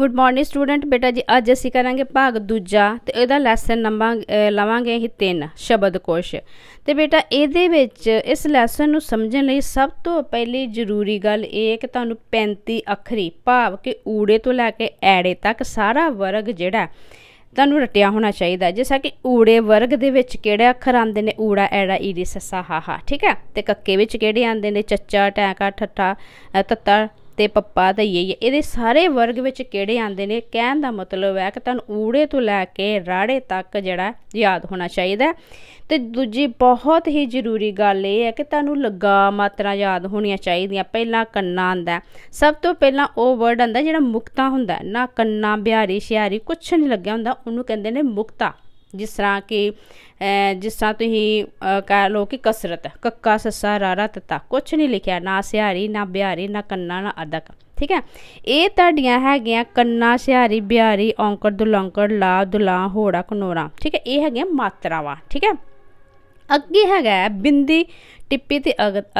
good morning student ਬੇਟਾ ਜੀ ਅੱਜ ਅਸੀਂ ਕਰਾਂਗੇ ਭਾਗ ਦੂਜਾ ਤੇ ਇਹਦਾ ਲੈਸਨ ਨੰਬਰ ਲਵਾਂਗੇ ਹੀ 3 ਸ਼ਬਦ ਕੋਸ਼ ਤੇ ਬੇਟਾ ਇਹਦੇ ਵਿੱਚ ਇਸ ਲੈਸਨ ਨੂੰ ਸਮਝਣ ਲਈ ਸਭ ਤੋਂ ਪਹਿਲੀ ਜ਼ਰੂਰੀ ਗੱਲ ਇਹ ਹੈ ਕਿ ਤੁਹਾਨੂੰ 35 ਅੱਖਰੀ ਭਾਵ ਕਿ ਊੜੇ ਤੋਂ ਲੈ ਕੇ ਐੜੇ ਤੱਕ ਸਾਰਾ ਵਰਗ ਜਿਹੜਾ ਤੁਹਾਨੂੰ ਰਟਿਆ ਹੋਣਾ ਚਾਹੀਦਾ ਜਿਸਾ ਕਿ ਊੜੇ ਵਰਗ ਦੇ ਵਿੱਚ ਕਿਹੜੇ ਅੱਖਰ ਆਉਂਦੇ ਨੇ ਊੜਾ ਐੜਾ ਈੜੀ ਹਾ ਹਾ ਠੀਕ ਹੈ ਤੇ ਕੱਕੇ ਵਿੱਚ ਕਿਹੜੇ ਆਉਂਦੇ ਨੇ ਚੱਚਾ ਟੈਂਕਾ ਠੱਠਾ ਤੱਤਾ ਤੇ ਪੱਪਾ ਤੇ ਯਈ ਇਹਦੇ ਸਾਰੇ ਵਰਗ ਵਿੱਚ ਕਿਹੜੇ ਆਉਂਦੇ ਨੇ ਕਹਿਣ ਦਾ ਮਤਲਬ ਹੈ ਕਿ ਤੁਹਾਨੂੰ ਊੜੇ ਤੋਂ ਲੈ ਕੇ ਰਾੜੇ ਤੱਕ ਜਿਹੜਾ ਯਾਦ ਹੋਣਾ ਚਾਹੀਦਾ ਤੇ ਦੂਜੀ ਬਹੁਤ ਹੀ ਜ਼ਰੂਰੀ ਗੱਲ ਇਹ ਹੈ ਕਿ ਤੁਹਾਨੂੰ ਲਗਾ ਮਾਤਰਾ ਯਾਦ ਹੋਣੀਆਂ ਚਾਹੀਦੀਆਂ ਪਹਿਲਾਂ ਕੰਨਾ ਆਂਦਾ ਸਭ ਤੋਂ ਪਹਿਲਾਂ ਉਹ ਵਰਡ ਆਂਦਾ ਜਿਹੜਾ ਮੁਕਤਾ ਹੁੰਦਾ ਨਾ ਕੰਨਾ ਬਿਹਾਰੀ ਸ਼ਿਆਰੀ ਕੁਛ ਨਹੀਂ ਲੱਗਿਆ ਹੁੰਦਾ ਉਹਨੂੰ ਕਹਿੰਦੇ ਨੇ ਮੁਕਤਾ ਜਿਸ ਤਰ੍ਹਾਂ ਕਿ ਜਿਸ ਤਰ੍ਹਾਂ ਤੁਸੀਂ ਕਹ ਲੋ ਕਿ ਕਸਰਤ ਕੱਕਾ ਸੱਸਾ ਰਾਰਾ ਤਤਾ ਕੁਝ ਨਹੀਂ ਲਿਖਿਆ ਨਾ ਸਿਹਾਰੀ ਨਾ ਬਿਹਾਰੀ ਨਾ ਕੰਨਾ ਨਾ ਅਦਕ ਠੀਕ ਹੈ ਇਹ ਤੁਹਾਡੀਆਂ ਹੈਗੀਆਂ ਕੰਨਾ ਸਿਹਾਰੀ ਬਿਹਾਰੀ ਔਂਕੜ ਦੁਲੌਂਕੜ ਲਾ ਦੁਲਾ ਹੋੜਾ ਕਨੋਰਾ ਠੀਕ ਹੈ ਇਹ ਹੈਗੀਆਂ ਮਾਤਰਾਵਾਂ ਠੀਕ ਹੈ ਅੱਗੇ ਹੈਗਾ ਬਿੰਦੀ ਟਿੱਪੀ ਤੇ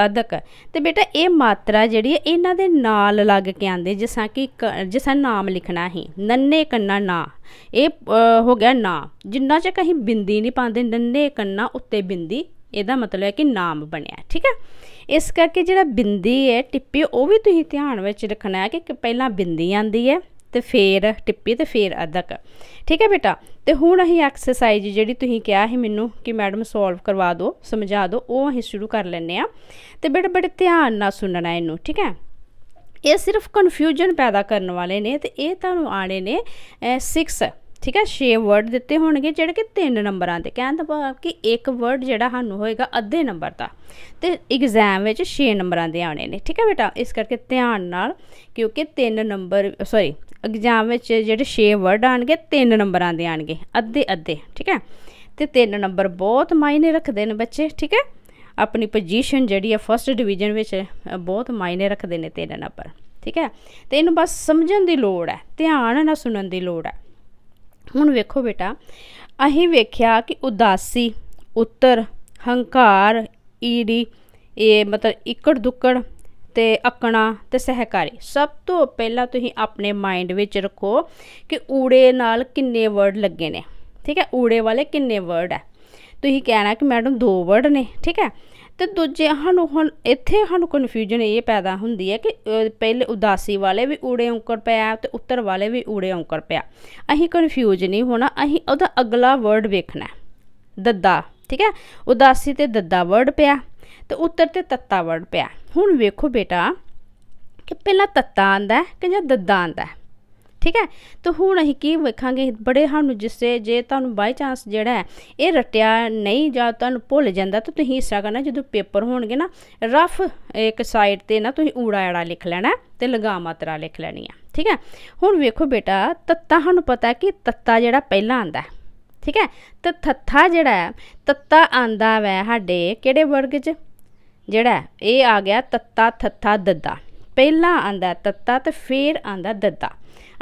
ਅਦਕ ਤੇ ਬੇਟਾ ਇਹ ਮਾਤਰਾ ਜਿਹੜੀ ਹੈ ਇਹਨਾਂ ਦੇ ਨਾਲ ਲੱਗ ਕੇ ਆਂਦੇ ਜਿਸਾਂ ਕਿ ਜਿਸਾਂ ਨਾਮ ਲਿਖਣਾ ਹੈ ਨੰਨੇ ਕੰਨਾ ਨਾ ਇਹ ਹੋ ਗਿਆ ਨਾ ਜਿੰਨਾ ਚ ਕਹੀਂ ਬਿੰਦੀ ਨਹੀਂ ਪਾਉਂਦੇ ਨੰਨੇ ਕੰਨਾ ਉੱਤੇ ਬਿੰਦੀ ਇਹਦਾ ਮਤਲਬ ਹੈ ਕਿ ਨਾਮ ਬਣਿਆ ਠੀਕ ਹੈ ਇਸ ਕਰਕੇ ਜਿਹੜਾ ਬਿੰਦੀ ਹੈ ਟਿੱਪੀ ਉਹ ਵੀ ਤੁਸੀਂ ਧਿਆਨ ਵਿੱਚ ਰੱਖਣਾ ਹੈ ਕਿ ਪਹਿਲਾਂ ਬਿੰਦੀ ਆਂਦੀ ਹੈ ਤੇ ਫੇਰ ਟਿੱਪੀ ਤੇ ਫੇਰ ਅਦਕ ਠੀਕ ਹੈ ਬੇਟਾ ਤੇ ਹੁਣ ਅਸੀਂ ਐਕਸਰਸਾਈਜ਼ ਜਿਹੜੀ ਤੁਸੀਂ ਕਿਹਾ ਸੀ ਮੈਨੂੰ ਕਿ ਮੈਡਮ ਸੋਲਵ ਕਰਵਾ ਦਿਓ ਸਮਝਾ ਦਿਓ ਉਹ ਅਸੀਂ ਸ਼ੁਰੂ ਕਰ ਲੈਨੇ ਆ ਤੇ ਬੇਟਾ ਬੜੇ ਧਿਆਨ ਨਾਲ ਸੁਣਨਾ ਇਹਨੂੰ ਠੀਕ ਹੈ ਇਹ ਸਿਰਫ ਕਨਫਿਊਜ਼ਨ ਪੈਦਾ ਕਰਨ ਵਾਲੇ ਨੇ ਤੇ ਇਹ ਤੁਹਾਨੂੰ ਆਣੇ ਨੇ 6 ਠੀਕ ਹੈ 6 ਵਰਡ ਦਿੱਤੇ ਹੋਣਗੇ ਜਿਹੜੇ ਕਿ ਤਿੰਨ ਨੰਬਰਾਂ ਦੇ ਕਹਿੰਦਾ ਭਾਵ ਕਿ ਇੱਕ ਵਰਡ ਜਿਹੜਾ ਸਾਨੂੰ ਹੋਏਗਾ ਅੱਧੇ ਨੰਬਰ ਦਾ ਤੇ ਐਗਜ਼ਾਮ ਵਿੱਚ 6 ਨੰਬਰਾਂ ਦੇ ਆਣੇ ਨੇ ਠੀਕ ਹੈ ਬੇਟਾ ਇਸ ਕਰਕੇ ਧਿਆਨ ਨਾਲ ਕਿਉਂਕਿ ਤਿੰਨ ਨੰਬਰ ਸੌਰੀ ਐਗਜ਼ਾਮ ਵਿੱਚ ਜਿਹੜੇ 6 ਵਰਡ ਆਣਗੇ ਤਿੰਨ ਨੰਬਰਾਂ ਦੇ ਆਣਗੇ ਅੱਧੇ ਅੱਧੇ ਠੀਕ ਹੈ ਤੇ ਤਿੰਨ ਨੰਬਰ ਬਹੁਤ ਮਾਇਨੇ ਰੱਖਦੇ ਨੇ ਬੱਚੇ ਠੀਕ ਹੈ ਆਪਣੀ ਪੋਜੀਸ਼ਨ ਜਿਹੜੀ ਹੈ ਫਰਸਟ ਡਿਵੀਜ਼ਨ ਵਿੱਚ ਬਹੁਤ ਮਾਇਨੇ ਰੱਖਦੇ ਨੇ ਤਿੰਨ ਨੰਬਰ ਠੀਕ ਹੈ ਤੇ ਇਹਨੂੰ ਬਸ ਸਮਝਣ ਦੀ ਲੋੜ ਹੈ ਧਿਆਨ ਨਾਲ ਸੁਣਨ ਦੀ ਲੋੜ ਹੈ ਹੁਣ ਵੇਖੋ ਬੇਟਾ ਅਸੀਂ ਵੇਖਿਆ ਕਿ ਉਦਾਸੀ ਉੱਤਰ ਹੰਕਾਰ ਈੜੀ ਇਹ ਮਤਲਬ ਇਕੜ ਦੁੱਕੜ ਤੇ ਅਕਣਾ ਤੇ ਸਹਿਕਾਰੀ ਸਭ ਤੋਂ ਪਹਿਲਾਂ ਤੁਸੀਂ ਆਪਣੇ ਮਾਈਂਡ ਵਿੱਚ ਰੱਖੋ ਕਿ ਊੜੇ ਨਾਲ ਕਿੰਨੇ ਵਰਡ ਲੱਗੇ ਨੇ ਠੀਕ ਹੈ ਊੜੇ ਵਾਲੇ ਕਿੰਨੇ ਵਰਡ ਹੈ ਤੁਸੀਂ ਕਹਿਣਾ ਕਿ ਮੈਡਮ ਦੋ ਵਰਡ ਨੇ ਠੀਕ ਹੈ ਤੇ ਦੂਜੇ ਸਾਨੂੰ ਹੁਣ ਇੱਥੇ ਸਾਨੂੰ ਕਨਫਿਊਜ਼ਨ ਇਹ ਪੈਦਾ ਹੁੰਦੀ ਹੈ ਕਿ ਪਹਿਲੇ ਉਦਾਸੀ ਵਾਲੇ ਵੀ ਊੜੇ ਔਂਕਰ ਪਿਆ ਤੇ ਉੱਤਰ ਵਾਲੇ ਵੀ ਊੜੇ ਔਂਕਰ ਪਿਆ ਅਸੀਂ ਕਨਫਿਊਜ਼ ਨਹੀਂ ਹੋਣਾ ਅਸੀਂ ਉਹਦਾ ਅਗਲਾ ਵਰਡ ਵੇਖਣਾ ਦੱਦਾ ਠੀਕ ਹੈ ਉਦਾਸੀ ਤੇ ਦੱਦਾ ਵਰਡ ਪਿਆ ਤੇ ਉੱਤਰ ਤੇ ਤੱਤਾ ਵਰਡ ਪਿਆ ਹੁਣ ਵੇਖੋ ਬੇਟਾ ਕਿ ਪਹਿਲਾਂ ਤੱਤਾ ਆਂਦਾ ਕਿ ਜਾਂ ਦੱਦਾ ਆਂਦਾ ਠੀਕ ਹੈ ਤਾਂ ਹੁਣ ਅਸੀਂ ਕੀ ਵੇਖਾਂਗੇ ਬੜੇ ਸਾਨੂੰ ਜਿਸੇ ਜੇ ਤੁਹਾਨੂੰ ਬਾਈ ਚਾਂਸ ਜਿਹੜਾ ਇਹ ਰਟਿਆ ਨਹੀਂ ਜਾਂ ਤੁਹਾਨੂੰ ਭੁੱਲ ਜਾਂਦਾ ਤਾਂ ਤੁਸੀਂ ਇਸ ਤਰ੍ਹਾਂ ਕਰਨਾ ਜਦੋਂ ਪੇਪਰ ਹੋਣਗੇ ਨਾ ਰਫ ਇੱਕ ਸਾਈਡ ਤੇ ਨਾ ਤੁਸੀਂ ਊੜਾ ਐੜਾ ਲਿਖ ਲੈਣਾ ਤੇ ਲਗਾ ਮਾਤਰਾ ਲਿਖ ਲੈਣੀ ਆ ਠੀਕ ਹੈ ਹੁਣ ਵੇਖੋ ਬੇਟਾ ਤੱਤਾ ਸਾਨੂੰ ਪਤਾ ਕਿ ਤੱਤਾ ਜਿਹੜਾ ਪਹਿਲਾਂ ਆਂਦਾ ਠੀਕ ਹੈ ਤੇ ਥੱਥਾ ਜਿਹੜਾ ਤੱਤਾ ਆਂਦਾ ਵੈ ਸਾਡੇ ਕਿਹੜੇ ਵਰਗ 'ਚ ਜਿਹੜਾ ਇਹ ਆ ਗਿਆ ਤੱਤਾ ਥੱਥਾ ਦੱਦਾ ਪਹਿਲਾਂ ਆਂਦਾ ਤੱਤਾ ਤੇ ਫੇਰ ਆਂਦਾ ਦੱਦਾ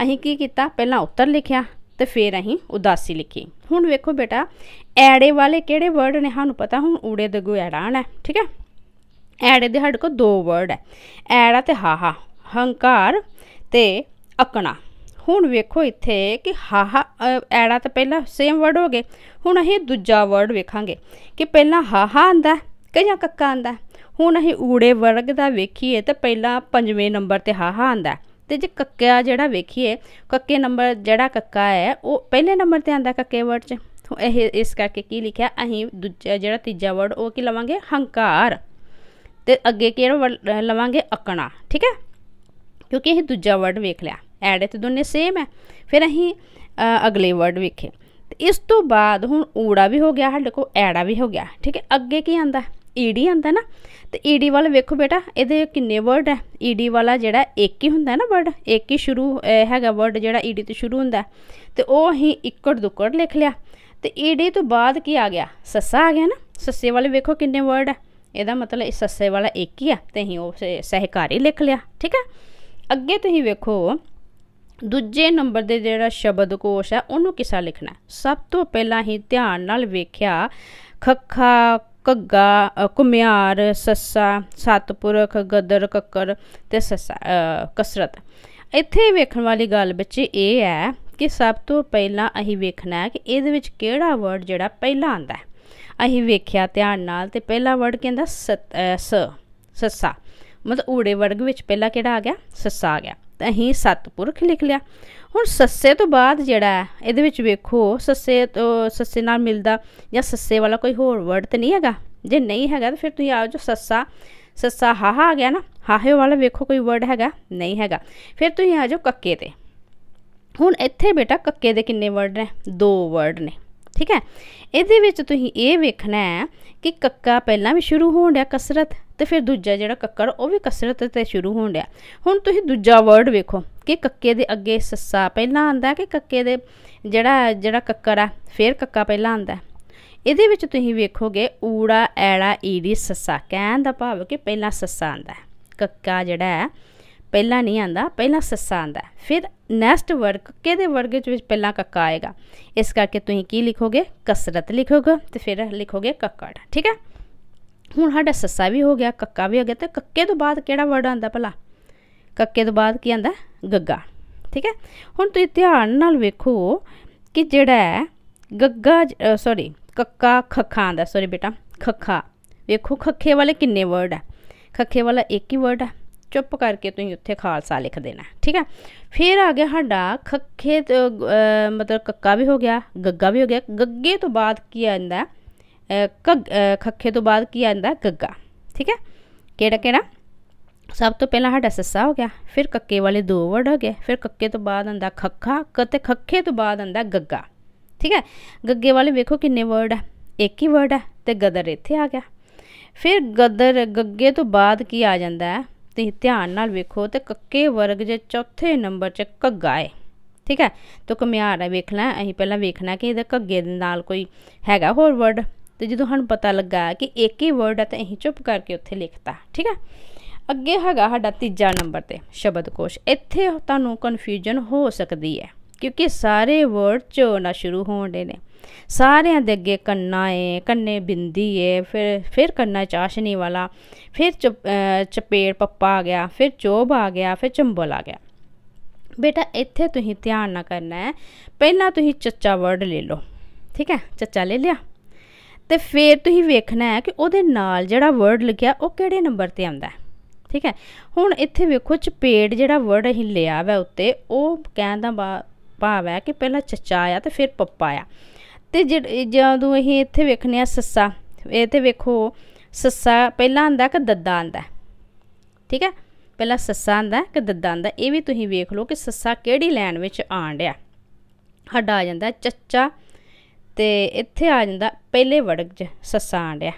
ਅਸੀਂ ਕੀ ਕੀਤਾ ਪਹਿਲਾਂ ਉੱਤਰ ਲਿਖਿਆ ਤੇ ਫੇਰ ਅਸੀਂ ਉਦਾਸੀ ਲਿਖੀ ਹੁਣ ਵੇਖੋ ਬੇਟਾ ਐੜੇ ਵਾਲੇ ਕਿਹੜੇ ਵਰਡ ਨੇ ਸਾਨੂੰ ਪਤਾ ਹੁਣ ਊੜੇ ਦੇ ਗੋ ਐੜਾ ਆਣਾ ਠੀਕ ਹੈ ਐੜੇ ਦੇ ਸਾਡੇ ਕੋ ਦੋ ਵਰਡ ਹੈ ਐੜਾ ਤੇ ਹਾਹਾ ਹੰਕਾਰ ਤੇ ਅਕਣਾ ਹੁਣ ਵੇਖੋ ਇੱਥੇ ਕਿ ਹਾਹਾ ਐੜਾ ਤਾਂ ਪਹਿਲਾਂ ਸੇਮ ਵਰਡ ਹੋ ਗਏ ਹੁਣ ਅਸੀਂ ਦੂਜਾ ਵਰਡ ਵੇਖਾਂਗੇ ਕਿ ਪਹਿਲਾਂ ਹਾਹਾ ਆਂਦਾ ਕਿ ਜਾਂ ਕੱਕਾ ਆਂਦਾ ਹੁਣ ਅਸੀਂ ਊੜੇ ਵਰਗ ਦਾ ਵੇਖੀਏ ਤਾਂ ਪਹਿਲਾਂ ਪੰਜਵੇਂ ਨੰਬਰ ਤੇ ਹਾ ਹਾ ਆਂਦਾ ਤੇ ਜੇ ਕੱਕਿਆ ਜਿਹੜਾ ਵੇਖੀਏ ਕੱਕੇ ਨੰਬਰ ਜਿਹੜਾ ਕੱਕਾ ਹੈ ਉਹ ਪਹਿਲੇ ਨੰਬਰ ਤੇ ਆਂਦਾ ਕੱਕੇ ਵਰਡ 'ਚ ਇਹ ਇਸ ਕਰਕੇ ਕੀ ਲਿਖਿਆ ਅਸੀਂ ਦੂਜਾ ਜਿਹੜਾ ਤੀਜਾ ਵਰਡ ਉਹ ਕੀ ਲਵਾਂਗੇ ਹੰਕਾਰ ਤੇ ਅੱਗੇ ਕਿਹੜਾ ਲਵਾਂਗੇ ਅਕਣਾ ਠੀਕ ਹੈ ਕਿਉਂਕਿ ਇਹ ਦੂਜਾ ਵਰਡ ਵੇਖ ਲਿਆ ਐਡ ਤੇ ਦੋਨੇ ਸੇਮ ਹੈ ਫਿਰ ਅਸੀਂ ਅਗਲੇ ਵਰਡ ਵੇਖੇ ਇਸ ਤੋਂ ਬਾਅਦ ਹੁਣ ਊੜਾ ਵੀ ਹੋ ਗਿਆ ਸਾਡੇ ਕੋਲ ਐੜਾ ਵੀ ਹੋ ਗਿਆ ਠੀਕ ਹੈ ਅੱਗੇ ਕੀ ਆਂਦਾ ਈਡੀ ਆਂਦਾ ਨਾ ਤੇ ਈਡੀ ਵਾਲਾ ਵੇਖੋ ਬੇਟਾ ਇਹਦੇ ਕਿੰਨੇ ਵਰਡ ਹੈ ਈਡੀ ਵਾਲਾ ਜਿਹੜਾ ਇੱਕ ਹੀ ਹੁੰਦਾ ਨਾ ਵਰਡ ਇੱਕ ਹੀ ਸ਼ੁਰੂ ਹੈਗਾ ਵਰਡ ਜਿਹੜਾ ਈਡੀ ਤੋਂ ਸ਼ੁਰੂ ਹੁੰਦਾ ਤੇ ਉਹ ਅਸੀਂ ਇੱਕੜ ਦੁੱਕੜ ਲਿਖ ਲਿਆ ਤੇ ਈਡੀ ਤੋਂ ਬਾਅਦ ਕੀ ਆ ਗਿਆ ਸੱਸਾ ਆ ਗਿਆ ਨਾ ਸੱਸੇ ਵਾਲੇ ਵੇਖੋ ਕਿੰਨੇ ਵਰਡ ਹੈ ਇਹਦਾ ਮਤਲਬ ਇਸ ਸੱਸੇ ਵਾਲਾ ਇੱਕ ਹੀ ਆ ਤੇ ਅਸੀਂ ਉਹ ਸਹਿਕਾਰੀ ਲਿਖ ਲਿਆ ਠੀਕ ਹੈ ਅੱਗੇ ਤੁਸੀਂ ਵੇਖੋ ਦੂਜੇ ਨੰਬਰ ਦੇ ਜਿਹੜਾ ਸ਼ਬਦ ਕੋਸ਼ ਹੈ ਉਹਨੂੰ ਕਿਸਾ ਲਿਖਣਾ ਸਭ ਤੋਂ ਪਹਿਲਾਂ ਹੀ ਧਿਆਨ ਨਾਲ ਵੇਖਿਆ ਖੱਖਾ ਘੱਗਾ ਕੁਮਿਆਰ ਸੱਸਾ ਸਤਪੁਰਖ ਗਦਰ ਕੱਕਰ ਤੇ ਸੱਸਾ ਕਸਰਤ ਇੱਥੇ ਵੇਖਣ ਵਾਲੀ ਗੱਲ ਬੱਚੇ ਇਹ ਹੈ ਕਿ ਸਭ ਤੋਂ ਪਹਿਲਾਂ ਅਸੀਂ ਵੇਖਣਾ ਹੈ ਕਿ ਇਹਦੇ ਵਿੱਚ ਕਿਹੜਾ ਵਰਡ ਜਿਹੜਾ ਪਹਿਲਾਂ ਆਂਦਾ ਹੈ ਅਸੀਂ ਵੇਖਿਆ ਧਿਆਨ ਨਾਲ ਤੇ ਪਹਿਲਾ ਵਰਡ ਕਹਿੰਦਾ ਸ ਸੱਸਾ ਮਤਲਬ ਊੜੇ ਵਰਗ ਵਿੱਚ ਪਹਿਲਾ ਕਿਹੜਾ ਆ ਗਿਆ ਸੱਸਾ ਆ ਗਿਆ ਤਾਂ ਸਤਪੁਰਖ ਲਿਖ ਲਿਆ ਹੁਣ ਸੱਸੇ ਤੋਂ ਬਾਅਦ ਜਿਹੜਾ ਇਹਦੇ ਵਿੱਚ ਵੇਖੋ ਸੱਸੇ ਤੋਂ ਸੱਸੇ ਨਾਲ ਮਿਲਦਾ ਜਾਂ ਸੱਸੇ ਵਾਲਾ ਕੋਈ ਹੋਰ ਵਰਡ ਤੇ ਨਹੀਂ ਹੈਗਾ ਜੇ ਨਹੀਂ ਹੈਗਾ ਤਾਂ ਫਿਰ ਤੁਸੀਂ ਆਓ ਜੋ ਸੱਸਾ ਸੱਸਾ ਹਾਹਾ ਆ ਗਿਆ ਨਾ ਹਾਹੇ ਵਾਲਾ ਵੇਖੋ ਕੋਈ ਵਰਡ ਹੈਗਾ ਨਹੀਂ ਹੈਗਾ ਫਿਰ ਤੁਸੀਂ ਆਜੋ ਕੱਕੇ ਤੇ ਹੁਣ ਇੱਥੇ ਬੇਟਾ ਕੱਕੇ ਦੇ ਕਿੰਨੇ ਵਰਡ ਨੇ ਦੋ ਵਰਡ ਨੇ ਠੀਕ ਹੈ ਇਹਦੇ ਵਿੱਚ ਤੁਸੀਂ ਇਹ ਵੇਖਣਾ ਹੈ ਕਿ ਕੱਕਾ ਪਹਿਲਾਂ ਵੀ ਸ਼ੁਰੂ ਹੋਣ ਡਿਆ ਕਸਰਤ ਤੇ ਫਿਰ ਦੂਜਾ ਜਿਹੜਾ ਕੱਕੜ ਉਹ ਵੀ ਕਸਰਤ ਤੇ ਸ਼ੁਰੂ ਹੋਣ ਡਿਆ ਹੁਣ ਤੁਸੀਂ ਦੂਜਾ ਵਰਡ ਵੇਖੋ ਕਿ ਕੱਕੇ ਦੇ ਅੱਗੇ ਸੱਸਾ ਪਹਿਲਾਂ ਆਂਦਾ ਕਿ ਕੱਕੇ ਦੇ ਜਿਹੜਾ ਜਿਹੜਾ ਕੱਕੜ ਆ ਫਿਰ ਕੱਕਾ ਪਹਿਲਾਂ ਆਂਦਾ ਇਹਦੇ ਵਿੱਚ ਤੁਸੀਂ ਵੇਖੋਗੇ ਊੜਾ ਐੜਾ ਈੜੀ ਸੱਸਾ ਕਹਿਣ ਦਾ ਭਾਵ ਕਿ ਪਹਿਲਾਂ ਸੱਸਾ ਆਂਦਾ ਕੱਕਾ ਜਿਹੜਾ ਪਹਿਲਾਂ ਨਹੀਂ ਆਂਦਾ ਪਹਿਲਾਂ ਸੱਸਾ ਆਂਦਾ ਫਿਰ ਨੈਕਸਟ ਵਰਕ ਕੱਕੇ ਦੇ ਵਰਗ ਵਿੱਚ ਪਹਿਲਾਂ ਕੱਕਾ ਆਏਗਾ ਇਸ ਕਰਕੇ ਤੁਸੀਂ ਕੀ ਲਿਖੋਗੇ ਕਸਰਤ ਲਿਖੋਗੇ ਤੇ ਫਿਰ ਲਿਖੋਗੇ ਕੱਕੜ ਠੀਕ ਹੈ ਹੁਣ ਸਾਡਾ ਸੱਸਾ ਵੀ ਹੋ ਗਿਆ ਕੱਕਾ ਵੀ ਹੋ ਗਿਆ ਤੇ ਕੱਕੇ ਤੋਂ ਬਾਅਦ ਕਿਹੜਾ ਵਰਡ ਆਂਦਾ ਭਲਾ ਕੱਕੇ ਤੋਂ ਬਾਅਦ ਕੀ ਆਂਦਾ ਗੱਗਾ ਠੀਕ ਹੈ ਹੁਣ ਤੁਸੀਂ ਧਿਆਨ ਨਾਲ ਵੇਖੋ ਕਿ ਜਿਹੜਾ ਗੱਗਾ ਸੌਰੀ ਕੱਕਾ ਖੱਖਾ ਆਂਦਾ ਸੌਰੀ ਬੇਟਾ ਖੱਖਾ ਵੇਖੋ ਖੱਖੇ ਵਾਲੇ ਕਿੰਨੇ ਵਰਡ ਆ ਖੱਖੇ ਵਾਲਾ ਇੱਕ ਹੀ ਵਰਡ ਆ ਚੁੱਪ ਕਰਕੇ ਤੁਸੀਂ ਉੱਥੇ ਖਾਲਸਾ ਲਿਖ ਦੇਣਾ ਠੀਕ ਹੈ ਫਿਰ ਆ ਗਿਆ ਸਾਡਾ ਖੱਖੇ ਮਤਲਬ ਕੱਕਾ ਵੀ ਹੋ ਗਿਆ ਗੱਗਾ ਵੀ ਹੋ ਗਿਆ ਗੱਗੇ ਤੋਂ ਬਾਅਦ ਕੀ ਆਂਦਾ ਕੱਗ ਖੱਖੇ ਤੋਂ ਬਾਅਦ ਕੀ ਆਂਦਾ ਗੱਗਾ ਠੀਕ ਹੈ ਕਿਹੜਾ ਕਿਹੜਾ ਸਭ ਤੋਂ ਪਹਿਲਾਂ ਸਾਡਾ ਸੱਸਾ ਹੋ ਗਿਆ ਫਿਰ ਕੱਕੇ ਵਾਲੇ ਦੋ ਵਰਡ ਹੋ ਗਏ ਫਿਰ ਕੱਕੇ ਤੋਂ ਬਾਅਦ ਆਂਦਾ ਖੱਖਾ ਕਤੇ ਖੱਖੇ ਤੋਂ ਬਾਅਦ ਆਂਦਾ ਗੱਗਾ ਠੀਕ ਹੈ ਗੱਗੇ ਵਾਲੇ ਵੇਖੋ ਕਿੰਨੇ ਵਰਡ ਆ ਇੱਕ ਹੀ ਵਰਡ ਆ ਤੇ ਗਦਰ ਇੱਥੇ ਆ ਗਿਆ ਫਿਰ ਗਦਰ ਗੱਗੇ ਤੋਂ ਬਾਅਦ ਕੀ ਆ ਜਾਂਦਾ ਹੈ ਤੇ ਧਿਆਨ ਨਾਲ ਵੇਖੋ ਤੇ ਕੱਕੇ ਵਰਗ ਦੇ ਚੌਥੇ ਨੰਬਰ 'ਚ ਕੱਗਾ ਹੈ ਠੀਕ ਹੈ ਤੋ ਕਮਿਆਰ ਹੈ ਵੇਖਣਾ ਅਸੀਂ ਪਹਿਲਾਂ ਵੇਖਣਾ ਕਿ ਇਹਦੇ ਕੱਗੇ ਦੇ ਨਾਲ ਕੋਈ ਹੈਗਾ ਹੋਰ ਵਰਡ ਤੇ ਜਦੋਂ ਸਾਨੂੰ ਪਤਾ ਲੱਗਾ ਕਿ ਇੱਕ ਹੀ ਵਰਡ ਆ ਤਾਂ ਅਸੀਂ ਚੁੱਪ ਕਰਕੇ ਉੱਥੇ ਲਿਖਤਾ ਠੀਕ ਹੈ ਅੱਗੇ ਹੈਗਾ ਸਾਡਾ ਤੀਜਾ ਨੰਬਰ ਤੇ ਸ਼ਬਦਕੋਸ਼ ਇੱਥੇ ਤੁਹਾਨੂੰ ਕਨਫਿਊਜ਼ਨ ਹੋ ਸਕਦੀ ਹੈ ਕਿਉਂਕਿ ਸਾਰੇ ਵਰਡ ਚੋਣਾ ਸ਼ੁਰੂ ਹੋਣ ਦੇ ਨੇ ਸਾਰਿਆਂ ਦੇ ਅੱਗੇ ਕੰਨਾ ਏ ਕੰਨੇ ਬਿੰਦੀ ਏ ਫਿਰ ਫਿਰ ਕੰਨਾ ਚਾਸ਼ਨੀ ਵਾਲਾ ਫਿਰ ਚਪੇੜ ਪੱਪਾ ਆ ਗਿਆ ਫਿਰ ਚੋਬ ਆ ਗਿਆ ਫਿਰ ਚੰਬਲ ਆ ਗਿਆ ਬੇਟਾ ਇੱਥੇ ਤੁਸੀਂ ਧਿਆਨ ਨਾ ਕਰਨਾ ਹੈ ਪਹਿਲਾਂ ਤੁਸੀਂ ਚੱਚਾ ਵਰਡ ਲੈ ਲਓ ਠੀਕ ਹੈ ਚੱਚਾ ਲੈ ਲਿਆ ਤੇ ਫਿਰ ਤੁਸੀਂ ਵੇਖਣਾ ਹੈ ਕਿ ਉਹਦੇ ਨਾਲ ਜਿਹੜਾ ਵਰਡ ਲਿਖਿਆ ਉਹ ਕਿਹੜੇ ਨੰਬਰ ਤੇ ਆਉਂਦਾ ਹੈ ਠੀਕ ਹੈ ਹੁਣ ਇੱਥੇ ਵੇਖੋ ਚਪੇੜ ਜਿਹੜਾ ਵਰਡ ਅਸੀਂ ਲਿਆ ਵਾ ਉੱਤੇ ਉਹ ਕਹਿਣ ਦਾ ਭਾਵ ਹੈ ਕਿ ਪਹਿਲਾਂ ਚਚਾ ਆਇਆ ਤੇ ਫਿਰ ਪੱਪਾ ਆਇਆ ਤੇ ਜਦੋਂ ਅਸੀਂ ਇੱਥੇ ਵੇਖਨੇ ਆ ਸੱਸਾ ਇਹ ਤੇ ਵੇਖੋ ਸੱਸਾ ਪਹਿਲਾਂ ਆਂਦਾ ਕਿ ਦੱਦਾ ਆਂਦਾ ਠੀਕ ਹੈ ਪਹਿਲਾਂ ਸੱਸਾ ਆਂਦਾ ਕਿ ਦੱਦਾ ਆਂਦਾ ਇਹ ਵੀ ਤੁਸੀਂ ਵੇਖ ਲਓ ਕਿ ਸੱਸਾ ਕਿਹੜੀ ਲਾਈਨ ਵਿੱਚ ਆਣ ਰਿਹਾ ਆ ਜਾਂਦਾ ਚੱਚਾ ਤੇ ਇੱਥੇ ਆ ਜਾਂਦਾ ਪਹਿਲੇ ਵਰਗ 'ਚ ਸੱਸਾ ਆਂਡਿਆ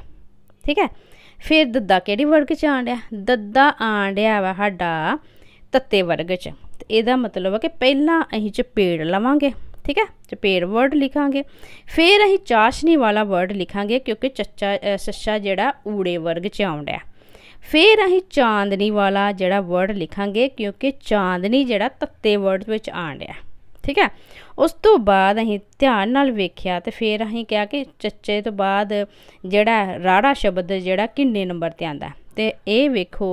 ਠੀਕ ਹੈ ਫਿਰ ਦੱਦਾ ਕਿਹੜੀ ਵਰਗ 'ਚ ਆਂਡਿਆ ਦੱਦਾ ਆਂਡਿਆ ਵਾ ਸਾਡਾ ਤੱਤੇ ਵਰਗ 'ਚ ਇਹਦਾ ਮਤਲਬ ਹੈ ਕਿ ਪਹਿਲਾਂ ਅਸੀਂ ਚਪੇੜ ਲਵਾਂਗੇ ਠੀਕ ਹੈ ਚਪੇੜ ਵਰਡ ਲਿਖਾਂਗੇ ਫਿਰ ਅਸੀਂ ਚਾਸ਼ਨੀ ਵਾਲਾ ਵਰਡ ਲਿਖਾਂਗੇ ਕਿਉਂਕਿ ਚੱਚਾ ਸੱਸਾ ਜਿਹੜਾ ਊੜੇ ਵਰਗ 'ਚ ਆਉਂਦਾ ਫਿਰ ਅਸੀਂ ਚਾਂਦਨੀ ਵਾਲਾ ਜਿਹੜਾ ਵਰਡ ਲਿਖਾਂਗੇ ਕਿਉਂਕਿ ਚਾਂਦਨੀ ਜਿਹੜਾ ਤੱਤੇ ਵਰਡ ਵਿੱਚ ਆਂਡਿਆ ਠੀਕ ਹੈ ਉਸ ਤੋਂ ਬਾਅਦ ਅਸੀਂ ਧਿਆਨ ਨਾਲ ਵੇਖਿਆ ਤੇ ਫਿਰ ਅਸੀਂ ਕਿਹਾ ਕਿ ਚੱਚੇ ਤੋਂ ਬਾਅਦ ਜਿਹੜਾ ਰਾੜਾ ਸ਼ਬਦ ਜਿਹੜਾ ਕਿੰਨੇ ਨੰਬਰ ਤੇ ਆਂਦਾ ਤੇ ਇਹ ਵੇਖੋ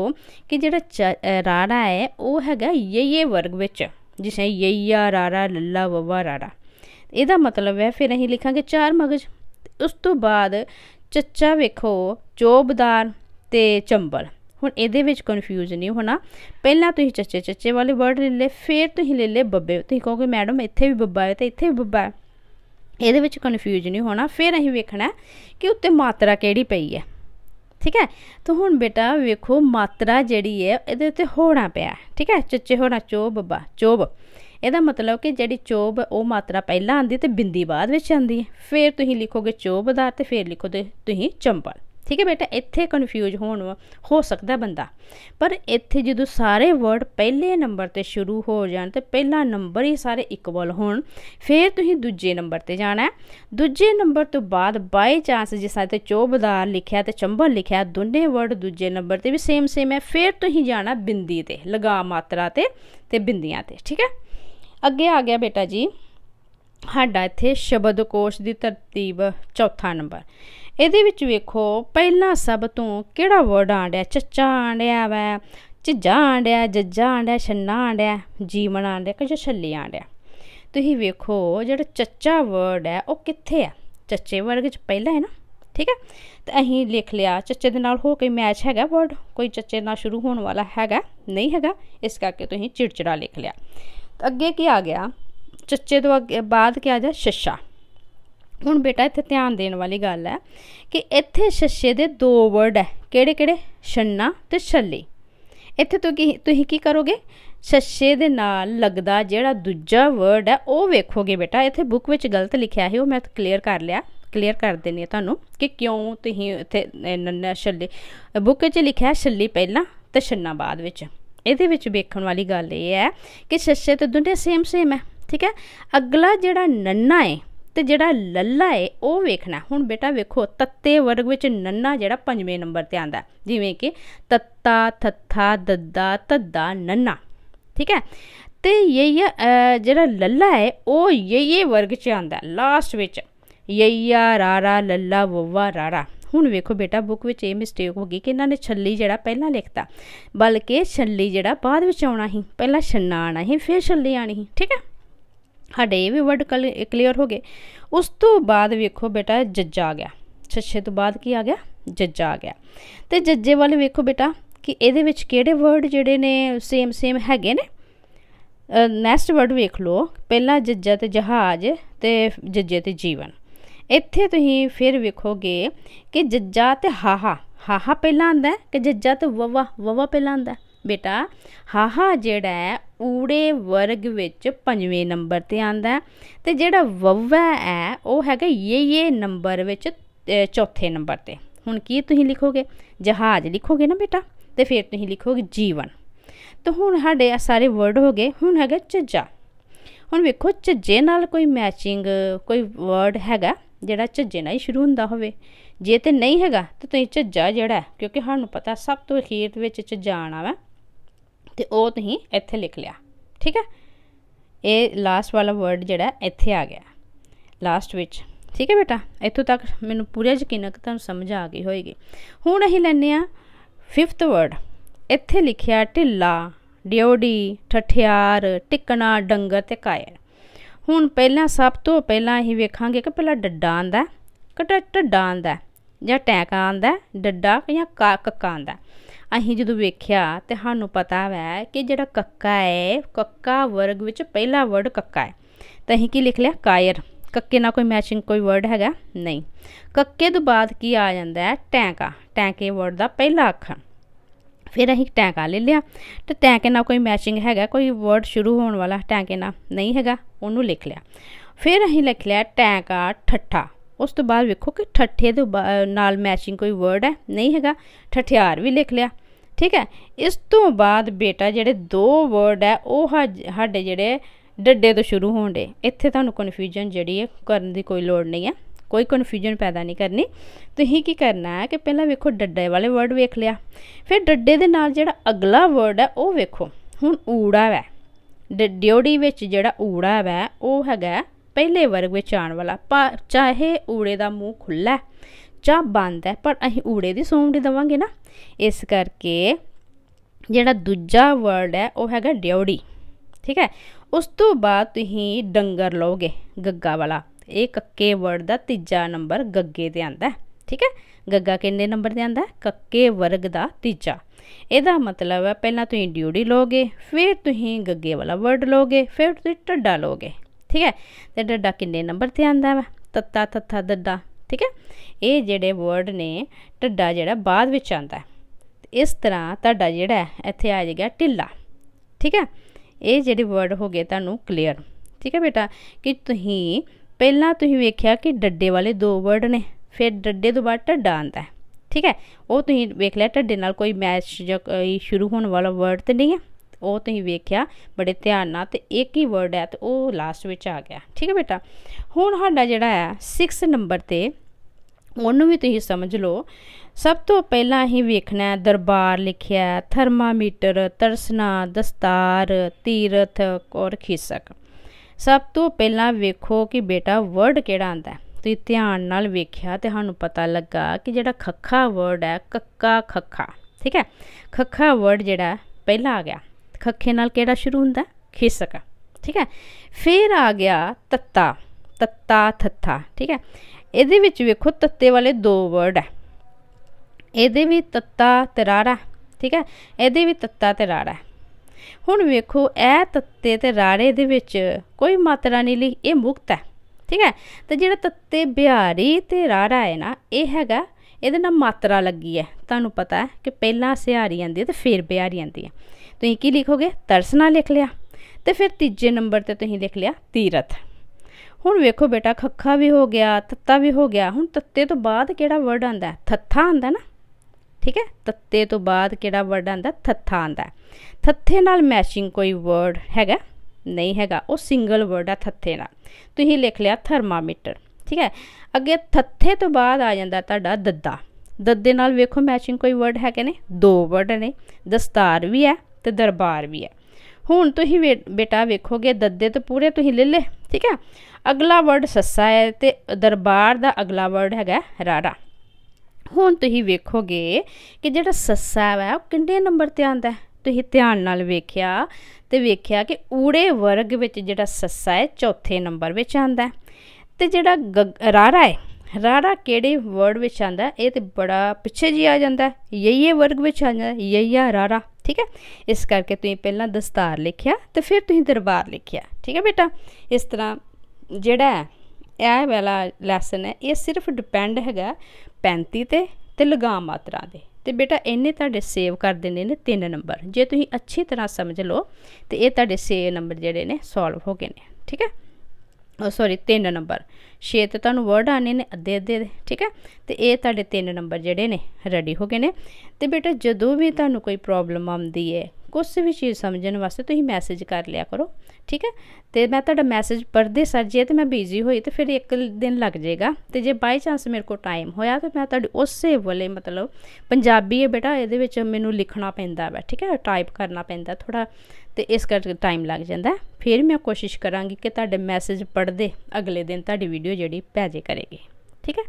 ਕਿ ਜਿਹੜਾ ਰਾੜਾ ਹੈ ਉਹ ਹੈਗਾ ਯਈਏ ਵਰਗ ਵਿੱਚ ਜਿਸ ਹੈ ਯਈਆ ਰਾੜਾ ਲੱਲਾ ਵਵਾ ਰਾੜਾ ਇਹਦਾ ਮਤਲਬ ਹੈ ਫਿਰ ਅਸੀਂ ਲਿਖਾਂਗੇ ਚਾਰ ਮਗਜ ਉਸ ਤੋਂ ਬਾਅਦ ਚੱਚਾ ਵੇਖੋ ਚੋਬਦਾਰ ਤੇ ਚੰਬਲ ਹੁਣ ਇਹਦੇ ਵਿੱਚ ਕਨਫਿਊਜ਼ ਨਹੀਂ ਹੋਣਾ ਪਹਿਲਾਂ ਤੁਸੀਂ ਚੱਚੇ ਚੱਚੇ ਵਾਲੇ ਵਰਡ ਲੈ ਲੇ ਫਿਰ ਤੁਸੀਂ ਲੈ ਲੇ ਬੱਬੇ ਤੁਸੀਂ ਕਹੋਗੇ ਮੈਡਮ ਇੱਥੇ ਵੀ ਬੱਬਾ ਹੈ ਤੇ ਇੱਥੇ ਵੀ ਬੱਬਾ ਹੈ ਇਹਦੇ ਵਿੱਚ ਕਨਫਿਊਜ਼ ਨਹੀਂ ਹੋਣਾ ਫਿਰ ਅਸੀਂ ਵੇਖਣਾ ਕਿ ਉੱਤੇ ਮਾਤਰਾ ਕਿਹੜੀ ਪਈ ਹੈ ਠੀਕ ਹੈ ਤਾਂ ਹੁਣ ਬੇਟਾ ਵੇਖੋ ਮਾਤਰਾ ਜਿਹੜੀ ਹੈ ਇਹਦੇ ਉੱਤੇ ਹੋਣਾ ਪਿਆ ਠੀਕ ਹੈ ਚੱਚੇ ਹੋਣਾ ਚੋ ਬੱਬਾ ਚੋਬ ਇਹਦਾ ਮਤਲਬ ਕਿ ਜਿਹੜੀ ਚੋਬ ਉਹ ਮਾਤਰਾ ਪਹਿਲਾਂ ਆਂਦੀ ਤੇ ਬਿੰਦੀ ਬਾਅਦ ਵਿੱਚ ਆਂਦੀ ਹੈ ਫਿਰ ਤੁਸੀਂ ਲਿਖੋਗੇ ਦਾ ਤੇ ਫਿਰ ਲਿਖੋਗੇ ਤੁਸੀਂ ਚੰਪਲ ਠੀਕ ਹੈ ਬੇਟਾ ਇੱਥੇ ਕਨਫਿਊਜ਼ ਹੋਣ ਹੋ ਸਕਦਾ ਬੰਦਾ ਪਰ ਇੱਥੇ ਜਦੋਂ ਸਾਰੇ ਵਰਡ ਪਹਿਲੇ ਨੰਬਰ ਤੇ ਸ਼ੁਰੂ ਹੋ ਜਾਣ ਤੇ ਪਹਿਲਾ ਨੰਬਰ ਹੀ ਸਾਰੇ ਇਕਵਲ ਹੋਣ ਫਿਰ ਤੁਸੀਂ ਦੂਜੇ ਨੰਬਰ ਤੇ ਜਾਣਾ ਦੂਜੇ ਨੰਬਰ ਤੋਂ ਬਾਅਦ ਬਾਈ ਚਾਂਸ ਜੇ ਸਾਡੇ ਚੋਬਦਾਰ ਲਿਖਿਆ ਤੇ ਚੰਬਲ ਲਿਖਿਆ ਦੋਨੇ ਵਰਡ ਦੂਜੇ ਨੰਬਰ ਤੇ ਵੀ ਸੇਮ ਸੇਮ ਹੈ ਫਿਰ ਤੁਸੀਂ ਜਾਣਾ ਬਿੰਦੀ ਤੇ ਲਗਾ ਮਾਤਰਾ ਤੇ ਤੇ ਬਿੰਦੀਆਂ ਤੇ ਠੀਕ ਹੈ ਅੱਗੇ ਆ ਗਿਆ ਬੇਟਾ ਜੀ ਸਾਡਾ ਇੱਥੇ ਕੋਸ਼ ਦੀ ਤਰਤੀਬ ਚੌਥਾ ਨੰਬਰ ਇਹਦੇ ਵਿੱਚ ਵੇਖੋ ਪਹਿਲਾ ਸਭ ਤੋਂ ਕਿਹੜਾ ਵਰਡ ਆਂਡਿਆ ਚੱਚਾ ਆਂਡਿਆ ਵੈ ਚੱਜਾ ਆਂਡਿਆ ਜੱਜਾ ਆਂਡਿਆ ਛੰਨਾ ਆਂਡਿਆ ਜੀਵਨ ਆਂਡਿਆ ਕਿ ਛੱਲੀ ਆਂਡਿਆ ਤੁਸੀਂ ਵੇਖੋ ਜਿਹੜਾ ਚੱਚਾ ਵਰਡ ਹੈ ਉਹ ਕਿੱਥੇ ਹੈ ਚੱਚੇ ਵਰਗ ਵਿੱਚ ਪਹਿਲਾ ਹੈ ਨਾ ਠੀਕ ਹੈ ਤਾਂ ਅਸੀਂ ਲਿਖ ਲਿਆ ਚੱਚੇ ਦੇ ਨਾਲ ਹੋ ਕੇ ਮੈਚ ਹੈਗਾ ਵਰਡ ਕੋਈ ਚੱਚੇ ਨਾਲ ਸ਼ੁਰੂ ਹੋਣ ਵਾਲਾ ਹੈਗਾ ਨਹੀਂ ਹੈਗਾ ਇਸ ਕਰਕੇ ਤੁਸੀਂ ਚਿੜਚੜਾ ਲਿਖ ਲਿਆ ਅੱਗੇ ਕੀ ਆ ਗਿਆ ਚੱਚੇ ਤੋਂ ਅੱਗੇ ਬਾਅਦ ਕੀ ਆ ਜਾ ਸ਼ਸ਼ਾ ਹੁਣ ਬੇਟਾ ਇੱਥੇ ਧਿਆਨ ਦੇਣ ਵਾਲੀ ਗੱਲ ਹੈ ਕਿ ਇੱਥੇ ਸ਼ਸ਼ੇ ਦੇ ਦੋ ਵਰਡ ਹੈ ਕਿਹੜੇ ਕਿਹੜੇ ਛੰਨਾ ਤੇ ਛੱਲੇ ਇੱਥੇ ਤੁਸੀਂ ਤੁਸੀਂ ਕੀ ਕਰੋਗੇ ਸ਼ਸ਼ੇ ਦੇ ਨਾਲ ਲੱਗਦਾ ਜਿਹੜਾ ਦੂਜਾ ਵਰਡ ਹੈ ਉਹ ਵੇਖੋਗੇ ਬੇਟਾ ਇੱਥੇ ਬੁੱਕ ਵਿੱਚ ਗਲਤ ਲਿਖਿਆ ਹੈ ਉਹ ਮੈਂ ਕਲੀਅਰ ਕਰ ਲਿਆ ਕਲੀਅਰ ਕਰ ਦਿੰਨੀ ਹੈ ਤੁਹਾਨੂੰ ਕਿ ਕਿਉਂ ਤੁਸੀਂ ਇੱਥੇ ਨੰਨਾ ਛੱਲੇ ਬੁੱਕ ਵਿੱਚ ਲਿਖਿਆ ਛੱਲੇ ਪਹਿਲਾਂ ਤੇ ਛੰਨਾ ਬਾਅਦ ਵਿੱਚ ਇਹਦੇ ਵਿੱਚ ਵੇਖਣ ਵਾਲੀ ਗੱਲ ਇਹ ਹੈ ਕਿ ਸ਼ਸ਼ੇ ਤੇ ਦੁੰਡੇ ਸੇਮ ਸੇਮ ਹੈ ਠੀਕ ਹੈ ਅਗਲਾ ਜਿਹੜਾ ਨੰਨਾ ਹੈ ਤੇ ਜਿਹੜਾ ਲੱਲਾ ਏ ਉਹ ਵੇਖਣਾ ਹੁਣ ਬੇਟਾ ਵੇਖੋ ਤੱਤੇ ਵਰਗ ਵਿੱਚ ਨੰਨਾ ਜਿਹੜਾ ਪੰਜਵੇਂ ਨੰਬਰ ਤੇ ਆਂਦਾ ਜਿਵੇਂ ਕਿ ਤੱਤਾ ਥੱਥਾ ਦੱਦਾ ਤੱਦਾ ਨੰਨਾ ਠੀਕ ਹੈ ਤੇ ਇਹ ਜਿਹੜਾ ਲੱਲਾ ਹੈ ਉਹ ਯਈਏ ਵਰਗ ਚ ਆਂਦਾ ਲਾਸਟ ਵਿੱਚ ਯਈਆ ਰਾਰਾ ਲੱਲਾ ਵਵਾ ਰਾਰਾ ਹੁਣ ਵੇਖੋ ਬੇਟਾ ਬੁੱਕ ਵਿੱਚ ਇਹ ਮਿਸਟੇਕ ਹੋ ਗਈ ਕਿ ਇਹਨਾਂ ਨੇ ਛੱਲੀ ਜਿਹੜਾ ਪਹਿਲਾਂ ਲਿਖਤਾ ਬਲਕਿ ਛੱਲੀ ਜਿਹੜਾ ਬਾਅਦ ਵਿੱਚ ਆਉਣਾ ਸੀ ਪਹਿਲਾਂ ਛੰਨਾ ਆਣਾ ਸੀ ਫਿਰ ਛੱਲੀ ਆਣੀ ਸੀ ਠੀਕ ਹੈ ਸਾਡੇ ਇਹ ਵੀ ਵਰਡ ਕਲੀਅਰ ਹੋ ਗਏ ਉਸ ਤੋਂ ਬਾਅਦ ਵੇਖੋ ਬੇਟਾ ਜੱਜਾ ਆ ਗਿਆ ਛੱਛੇ ਤੋਂ ਬਾਅਦ ਕੀ ਆ ਗਿਆ ਜੱਜਾ ਆ ਗਿਆ ਤੇ ਜੱਜੇ ਵਾਲੇ ਵੇਖੋ ਬੇਟਾ ਕਿ ਇਹਦੇ ਵਿੱਚ ਕਿਹੜੇ ਵਰਡ ਜਿਹੜੇ ਨੇ ਸੇਮ ਸੇਮ ਹੈਗੇ ਨੇ ਨੈਕਸਟ ਵਰਡ ਵੇਖ ਲਓ ਪਹਿਲਾ ਜੱਜਾ ਤੇ ਜਹਾਜ਼ ਤੇ ਜੱਜੇ ਤੇ ਜੀਵਨ ਇੱਥੇ ਤੁਸੀਂ ਫਿਰ ਵੇਖੋਗੇ ਕਿ ਜੱਜਾ ਤੇ ਹਾਹਾ ਹਾਹਾ ਪਹਿਲਾਂ ਆਂਦਾ ਕਿ ਜੱਜਾ ਤੇ ਵਵਾ ਵਵਾ ਪਹਿਲਾਂ ਆਂਦਾ ਬੇਟਾ ਹਾਹਾ ਜਿਹੜਾ ਹੈ ਊੜੇ ਵਰਗ ਵਿੱਚ ਪੰਜਵੇਂ ਨੰਬਰ ਤੇ ਆਂਦਾ ਤੇ ਜਿਹੜਾ ਵਵਾ ਹੈ ਉਹ ਹੈਗਾ ਇਹ ਨੰਬਰ ਵਿੱਚ ਚੌਥੇ ਨੰਬਰ ਤੇ ਹੁਣ ਕੀ ਤੁਸੀਂ ਲਿਖੋਗੇ ਜਹਾਜ਼ ਲਿਖੋਗੇ ਨਾ ਬੇਟਾ ਤੇ ਫਿਰ ਤੁਸੀਂ ਲਿਖੋਗੇ ਜੀਵਨ ਤਾਂ ਹੁਣ ਸਾਡੇ ਆ ਸਾਰੇ ਵਰਡ ਹੋ ਗਏ ਹੁਣ ਹੈਗਾ ਚੱਜਾ ਹੁਣ ਵੇਖੋ ਚੱਜੇ ਨਾਲ ਕੋਈ ਮੈਚਿੰਗ ਕੋਈ ਵਰਡ ਹੈਗਾ ਜਿਹੜਾ ਚੱਜੇ ਨਾਲ ਹੀ ਸ਼ੁਰੂ ਹੁੰਦਾ ਹੋਵੇ ਜੇ ਤੇ ਨਹੀਂ ਹੈਗਾ ਤਾਂ ਤੁਸੀਂ ਚੱਜਾ ਜਿਹੜਾ ਕਿਉਂਕਿ ਸਾਨੂੰ ਪਤਾ ਸਭ ਤੋਂ ਅਖੀਰ ਵਿੱਚ ਚ ਆਣਾ ਵਾ ਤੇ ਉਹ ਤੁਸੀਂ ਇੱਥੇ ਲਿਖ ਲਿਆ ਠੀਕ ਹੈ ਇਹ ਲਾਸਟ ਵਾਲਾ ਵਰਡ ਜਿਹੜਾ ਇੱਥੇ ਆ ਗਿਆ ਲਾਸਟ ਵਿੱਚ ਠੀਕ ਹੈ ਬੇਟਾ ਇੱਥੋਂ ਤੱਕ ਮੈਨੂੰ ਪੂਰਾ ਯਕੀਨ ਹੈ ਕਿ ਤੁਹਾਨੂੰ ਸਮਝ ਆ ਗਈ ਹੋਏਗੀ ਹੁਣ ਅਸੀਂ ਲੈਨੇ ਆ ਫਿਫਥ ਵਰਡ ਇੱਥੇ ਲਿਖਿਆ ਢਿੱਲਾ ਡਿਓਡੀ ਠਠਿਆਰ ਟਿਕਣਾ ਡੰਗਰ ਤੇ ਕਾਇਰ ਹੁਣ ਪਹਿਲਾਂ ਸਭ ਤੋਂ ਪਹਿਲਾਂ ਅਸੀਂ ਵੇਖਾਂਗੇ ਕਿ ਪਹਿਲਾਂ ਡੱਡਾ ਆਂਦਾ ਕਟਟ ਟੱਡਾ ਆਂਦਾ ਜਾਂ ਟੈਕ ਆਂਦਾ ਡੱਡਾ ਜਾਂ ਕੱਕਾ ਆਂਦਾ ਅਸੀਂ ਜਦੋਂ ਵੇਖਿਆ ਤੇ ਸਾਨੂੰ ਪਤਾ ਵੈ ਕਿ ਜਿਹੜਾ ਕੱਕਾ ਹੈ ਕੱਕਾ ਵਰਗ ਵਿੱਚ ਪਹਿਲਾ ਵਰਡ ਕੱਕਾ ਹੈ ਤਾਂ ਅਸੀਂ ਕੀ ਲਿਖ ਲਿਆ ਕਾਇਰ ਕੱਕੇ ਨਾਲ ਕੋਈ ਮੈਚਿੰਗ ਕੋਈ ਵਰਡ ਹੈਗਾ ਨਹੀਂ ਕੱਕੇ ਤੋਂ ਬਾਅਦ ਕੀ ਆ ਜਾਂਦਾ ਹੈ ਟੈਂਕਾ ਟੈਂਕੇ ਵਰਡ ਦਾ ਪਹਿਲਾ ਅੱਖਰ ਫਿਰ ਅਸੀਂ ਟੈਂਕਾ ਲੈ ਲਿਆ ਤੇ ਟੈਂਕੇ ਨਾਲ ਕੋਈ ਮੈਚਿੰਗ ਹੈਗਾ ਕੋਈ ਵਰਡ ਸ਼ੁਰੂ ਹੋਣ ਵਾਲਾ ਟੈਂਕੇ ਨਾਲ ਨਹੀਂ ਹੈਗਾ ਉਹਨੂੰ ਲਿਖ ਲਿਆ ਫਿਰ ਅਸੀਂ ਲਿਖ ਲਿਆ ਟੈਂਕਾ ਠੱਠਾ ਉਸ ਤੋਂ ਬਾਅਦ ਵੇਖੋ ਕਿ ਠੱਠੇ ਦੇ ਨਾਲ ਮੈਚਿੰਗ ਕੋਈ ਵਰਡ ਹੈ ਨਹੀਂ ਹੈਗਾ ਠਠਿਆਰ ਵੀ ਲਿਖ ਲਿਆ ਠੀਕ ਹੈ ਇਸ ਤੋਂ ਬਾਅਦ ਬੇਟਾ ਜਿਹੜੇ ਦੋ ਵਰਡ ਹੈ ਉਹ ਸਾਡੇ ਜਿਹੜੇ ਡੱਡੇ ਤੋਂ ਸ਼ੁਰੂ ਹੋਣਦੇ ਇੱਥੇ ਤੁਹਾਨੂੰ ਕਨਫਿਊਜ਼ਨ ਜਿਹੜੀ ਹੈ ਕਰਨ ਦੀ ਕੋਈ ਲੋੜ ਨਹੀਂ ਹੈ ਕੋਈ ਕਨਫਿਊਜ਼ਨ ਪੈਦਾ ਨਹੀਂ ਕਰਨੀ ਤੁਸੀਂ ਕੀ ਕਰਨਾ ਹੈ ਕਿ ਪਹਿਲਾਂ ਵੇਖੋ ਡੱਡੇ ਵਾਲੇ ਵਰਡ ਵੇਖ ਲਿਆ ਫਿਰ ਡੱਡੇ ਦੇ ਨਾਲ ਜਿਹੜਾ ਅਗਲਾ ਵਰਡ ਹੈ ਉਹ ਵੇਖੋ ਹੁਣ ਊੜਾ ਹੈ ਡਿਓੜੀ ਵਿੱਚ ਜਿਹੜਾ ਊੜਾ ਹੈ ਉਹ ਹੈਗਾ ਪਹਿਲੇ ਵਰਗ ਵਿੱਚ ਆਉਣ ਵਾਲਾ ਚਾਹੇ ਊੜੇ ਦਾ ਮੂੰਹ ਖੁੱਲਾ ਜਾਂ ਬੰਦ ਹੈ ਪਰ ਅਸੀਂ ਊੜੇ ਦੀ ਸੌਂਗੜੀ ਦਵਾਂਗੇ ਨਾ ਇਸ ਕਰਕੇ ਜਿਹੜਾ ਦੂਜਾ ਵਰਡ ਹੈ ਉਹ ਹੈਗਾ ਡਿਉੜੀ ਠੀਕ ਹੈ ਉਸ ਤੋਂ ਬਾਅਦ ਤੁਸੀਂ ਡੰਗਰ ਲਓਗੇ ਗੱਗਾ ਵਾਲਾ ਇਹ ਕੱਕੇ ਵਰਡ ਦਾ ਤੀਜਾ ਨੰਬਰ ਗੱਗੇ ਤੇ ਆਂਦਾ ਠੀਕ ਹੈ ਗੱਗਾ ਕਿੰਨੇ ਨੰਬਰ ਤੇ ਆਂਦਾ ਕੱਕੇ ਵਰਗ ਦਾ ਤੀਜਾ ਇਹਦਾ ਮਤਲਬ ਹੈ ਪਹਿਲਾਂ ਤੁਸੀਂ ਡਿਉੜੀ ਲਓਗੇ ਫਿਰ ਤੁਸੀਂ ਗੱਗੇ ਵਾਲਾ ਵਰਡ ਲਓਗੇ ਫਿਰ ਤੁਸੀਂ ਟੱਡਾ ਲਓਗੇ ਠੀਕ ਹੈ ਤੇ ਡੱਡਾ ਕਿੰਨੇ ਨੰਬਰ ਤੇ ਆਂਦਾ ਵਾ ਤੱਤਾ ਤੱਥਾ ਡੱਡਾ ਠੀਕ ਹੈ ਇਹ ਜਿਹੜੇ ਵਰਡ ਨੇ ਡੱਡਾ ਜਿਹੜਾ ਬਾਅਦ ਵਿੱਚ ਆਂਦਾ ਇਸ ਤਰ੍ਹਾਂ ਤੁਹਾਡਾ ਜਿਹੜਾ ਇੱਥੇ ਆ ਜਾਏਗਾ ਢਿੱਲਾ ਠੀਕ ਹੈ ਇਹ ਜਿਹੜੇ ਵਰਡ ਹੋ ਗਏ ਤੁਹਾਨੂੰ ਕਲੀਅਰ ਠੀਕ ਹੈ ਬੇਟਾ ਕਿ ਤੁਸੀਂ ਪਹਿਲਾਂ ਤੁਸੀਂ ਵੇਖਿਆ ਕਿ ਡੱਡੇ ਵਾਲੇ ਦੋ ਵਰਡ ਨੇ ਫਿਰ ਡੱਡੇ ਤੋਂ ਬਾਅਦ ਢੱਡਾ ਆਂਦਾ ਠੀਕ ਹੈ ਉਹ ਤੁਸੀਂ ਵੇਖ ਲਿਆ ਢੱਡੇ ਨਾਲ ਕੋਈ ਮੈਚ ਜਾਂ ਸ਼ੁਰੂ ਹੋਣ ਵਾਲਾ ਵਰਡ ਤੇ ਨਹੀਂ ਹੈ ਉਹ ਤੁਸੀਂ ਵੇਖਿਆ ਬੜੇ ਧਿਆਨ ਨਾਲ ਤੇ ਇੱਕ ਹੀ ਵਰਡ ਹੈ ਤੇ ਉਹ ਲਾਸਟ ਵਿੱਚ ਆ ਗਿਆ ਠੀਕ ਹੈ ਬੇਟਾ ਹੁਣ ਸਾਡਾ ਜਿਹੜਾ ਹੈ 6 ਨੰਬਰ ਤੇ ਉਹਨੂੰ ਵੀ ਤੁਸੀਂ ਸਮਝ ਲਓ ਸਭ ਤੋਂ ਪਹਿਲਾਂ ਅਸੀਂ ਵੇਖਣਾ ਦਰਬਾਰ ਲਿਖਿਆ ਥਰਮਾਮੀਟਰ ਤਰਸਨਾ ਦਸਤਾਰ ਤੀਰਥ ਔਰ ਖੀਸਕ ਸਭ ਤੋਂ ਪਹਿਲਾਂ ਵੇਖੋ ਕਿ ਬੇਟਾ ਵਰਡ ਕਿਹੜਾ ਆਂਦਾ ਤੁਸੀਂ ਧਿਆਨ ਨਾਲ ਵੇਖਿਆ ਤੇ ਸਾਨੂੰ ਪਤਾ ਲੱਗਾ ਕਿ ਜਿਹੜਾ ਖੱਖਾ ਵਰਡ ਹੈ ਕੱਕਾ ਖੱਖਾ ਠੀਕ ਹੈ ਖੱਖਾ ਵਰਡ ਜਿਹੜਾ ਪਹਿਲਾਂ ਆ ਗਿਆ ਖੱਖੇ ਨਾਲ ਕਿਹੜਾ ਸ਼ੁਰੂ ਹੁੰਦਾ ਖਿਸਕ ਠੀਕ ਹੈ ਫਿਰ ਆ ਗਿਆ ਤੱਤਾ ਤੱਤਾ ਥੱਥਾ ਠੀਕ ਹੈ ਇਹਦੇ ਵਿੱਚ ਵੇਖੋ ਤੱਤੇ ਵਾਲੇ ਦੋ ਵਰਡ ਹੈ ਇਹਦੇ ਵੀ ਤੱਤਾ ਤਰਾਰਾ ਠੀਕ ਹੈ ਇਹਦੇ ਵੀ ਤੱਤਾ ਤਰਾਰਾ ਹੁਣ ਵੇਖੋ ਇਹ ਤੱਤੇ ਤੇ ਰਾੜੇ ਦੇ ਵਿੱਚ ਕੋਈ ਮਾਤਰਾ ਨਹੀਂ ਲਈ ਇਹ ਮੁਕਤ ਹੈ ਠੀਕ ਹੈ ਤੇ ਜਿਹੜਾ ਤੱਤੇ ਬਿਹਾਰੀ ਤੇ ਰਾੜਾ ਹੈ ਨਾ ਇਹ ਹੈਗਾ ਇਹਦੇ ਨਾਲ ਮਾਤਰਾ ਲੱਗੀ ਹੈ ਤੁਹਾਨੂੰ ਪਤਾ ਹੈ ਕਿ ਪਹਿਲਾਂ ਸਿਹਾਰੀ ਆਂਦੀ ਹੈ ਤੇ ਫਿਰ ਬਿਹਾਰੀ ਆਂਦੀ ਹੈ ਤੁਸੀਂ ਕੀ ਲਿਖੋਗੇ ਤਰਸਨਾ ਲਿਖ ਲਿਆ ਤੇ ਫਿਰ ਤੀਜੇ ਨੰਬਰ ਤੇ ਤੁਸੀਂ ਲਿਖ ਲਿਆ ਤੀਰਥ ਹੁਣ ਵੇਖੋ ਬੇਟਾ ਖੱਖਾ ਵੀ ਹੋ ਗਿਆ ਤੱਤਾ ਵੀ ਹੋ ਗਿਆ ਹੁਣ ਤੱਤੇ ਤੋਂ ਬਾਅਦ ਕਿਹੜਾ ਵਰਡ ਆਂਦਾ ਥੱਥਾ ਆਂਦਾ ਨਾ ਠੀਕ ਹੈ ਤੱਤੇ ਤੋਂ ਬਾਅਦ ਕਿਹੜਾ ਵਰਡ ਆਂਦਾ ਥੱਥਾ ਆਂਦਾ ਥੱਥੇ ਨਾਲ ਮੈਚਿੰਗ ਕੋਈ ਵਰਡ ਹੈਗਾ ਨਹੀਂ ਹੈਗਾ ਉਹ ਸਿੰਗਲ ਵਰਡ ਆ ਥੱਥੇ ਨਾਲ ਤੁਸੀਂ ਲਿਖ ਲਿਆ ਥਰਮਾਮੀਟਰ ਠੀਕ ਹੈ ਅੱਗੇ ਥੱਥੇ ਤੋਂ ਬਾਅਦ ਆ ਜਾਂਦਾ ਤੁਹਾਡਾ ਦੱਦਾ ਦੱਦੇ ਨਾਲ ਵੇਖੋ ਮੈਚਿੰਗ ਕੋਈ ਵਰਡ ਹੈ ਕਿ ਨਹੀਂ ਦੋ ਵਰਡ ਨੇ ਦਸਤਾਰ ਵੀ ਹੈ ਤੇ ਦਰਬਾਰ ਵੀ ਹੈ ਹੁਣ ਤੁਸੀਂ ਬੇਟਾ ਵੇਖੋਗੇ ਦੱਦੇ ਤੋਂ ਪੂਰੇ ਤੁਸੀਂ ਲੈ ਲੈ ਠੀਕ ਹੈ ਅਗਲਾ ਵਰਡ ਸੱਸਾ ਹੈ ਤੇ ਦਰਬਾਰ ਦਾ ਅਗਲਾ ਵਰਡ ਹੈਗਾ ਰਾਰਾ ਹੁਣ ਤੁਸੀਂ ਵੇਖੋਗੇ ਕਿ ਜਿਹੜਾ ਸੱਸਾ ਹੈ ਉਹ ਕਿੰਨੇ ਨੰਬਰ ਤੇ ਆਂਦਾ ਹੈ ਤੁਸੀਂ ਧਿਆਨ ਨਾਲ ਵੇਖਿਆ ਤੇ ਵੇਖਿਆ ਕਿ ਊੜੇ ਵਰਗ ਵਿੱਚ ਜਿਹੜਾ ਸੱਸਾ ਹੈ ਚੌਥੇ ਨੰਬਰ ਵਿੱਚ ਆਂਦਾ ਤੇ ਜਿਹੜਾ ਰਾਰਾ ਹੈ ਰਾੜਾ ਕਿਹੜੇ ਵਰਡ ਵਿੱਚ ਆਂਦਾ ਇਹ ਤੇ ਬੜਾ ਪਿੱਛੇ ਜੀ ਆ ਜਾਂਦਾ ਯਈਏ ਵਰਗ ਵਿੱਚ ਆ ਜਾਂਦਾ ਯਈਆ ਰਾੜਾ ਠੀਕ ਹੈ ਇਸ ਕਰਕੇ ਤੁਸੀਂ ਪਹਿਲਾਂ ਦਸਤਾਰ ਲਿਖਿਆ ਤੇ ਫਿਰ ਤੁਸੀਂ ਦਰਬਾਰ ਲਿਖਿਆ ਠੀਕ ਹੈ ਬੇਟਾ ਇਸ ਤਰ੍ਹਾਂ ਜਿਹੜਾ ਇਹ ਵਾਲਾ ਲੈਸਨ ਹੈ ਇਹ ਸਿਰਫ ਡਿਪੈਂਡ ਹੈਗਾ 35 ਤੇ ਤੇ ਲਗਾਮ ਮਾਤਰਾ ਦੇ ਤੇ ਬੇਟਾ ਇਹਨੇ ਤੁਹਾਡੇ ਸੇਵ ਕਰ ਦਿੰਦੇ ਨੇ ਤਿੰਨ ਨੰਬਰ ਜੇ ਤੁਸੀਂ ਅੱਛੀ ਤਰ੍ਹਾਂ ਸਮਝ ਲਓ ਤੇ ਇਹ ਤੁਹਾਡੇ ਸੇ ਨੰਬਰ ਜਿਹੜੇ ਨੇ ਸੋਲਵ ਹੋ ਗਏ ਨੇ ਠੀਕ ਹੈ ਸੌਰੀ ਤਿੰਨ ਨੰਬਰ ਛੇ ਤੇ ਤੁਹਾਨੂੰ ਵਰਡ ਆਣੇ ਨੇ ਅੱਧੇ ਅੱਧੇ ਠੀਕ ਹੈ ਤੇ ਇਹ ਤੁਹਾਡੇ ਤਿੰਨ ਨੰਬਰ ਜਿਹੜੇ ਨੇ ਰੈਡੀ ਹੋ ਗਏ ਨੇ ਤੇ ਬੇਟਾ ਜਦੋਂ ਵੀ ਤੁਹਾਨੂੰ ਕੋਈ ਪ੍ਰੋਬਲਮ ਆਉਂਦੀ ਹੈ ਕੁਝ ਵੀ ਚੀਜ਼ ਸਮਝਣ ਵਾਸਤੇ ਤੁਸੀਂ ਮੈਸੇਜ ਕਰ ਲਿਆ ਕਰੋ ਠੀਕ ਹੈ ਤੇ ਮੈਂ ਤੁਹਾਡਾ ਮੈਸੇਜ ਪੜਦੇ ਸਰ ਜੇ ਤੇ ਮੈਂ ਬੀਜ਼ੀ ਹੋਈ ਤੇ ਫਿਰ ਇੱਕ ਦਿਨ ਲੱਗ ਜਾਏਗਾ ਤੇ ਜੇ ਬਾਈ ਚਾਂਸ ਮੇਰੇ ਕੋਲ ਟਾਈਮ ਹੋਇਆ ਤੇ ਮੈਂ ਤੁਹਾਡੀ ਉਸੇ ਵਲੇ ਮਤਲਬ ਪੰਜਾਬੀ ਹੈ ਬੇਟਾ ਇਹਦੇ ਵਿੱਚ ਮੈਨੂੰ ਲਿਖਣਾ ਪੈਂਦਾ ਵਾ ਠੀਕ ਹੈ ਟਾਈਪ ਕਰਨਾ ਪੈਂਦਾ ਥੋੜਾ ਤੇ ਇਸ ਕਰਕੇ ਟਾਈਮ ਲੱਗ ਜਾਂਦਾ ਫਿਰ ਮੈਂ ਕੋਸ਼ਿਸ਼ ਕਰਾਂਗੀ ਕਿ ਤੁਹਾਡੇ ਮੈਸੇਜ ਪੜਦੇ ਅਗਲੇ ਦਿਨ ਤੁਹਾਡੀ ਵੀਡੀਓ ਜਿਹੜੀ ਭੇਜੇ ਕਰੇਗੀ ਠੀਕ ਹੈ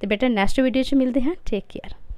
ਤੇ ਬੇਟਾ ਨੈਕਸਟ ਵੀਡੀਓ 'ਚ ਮਿਲਦੇ ਹਾਂ ਟੇਕ ਕੇਅਰ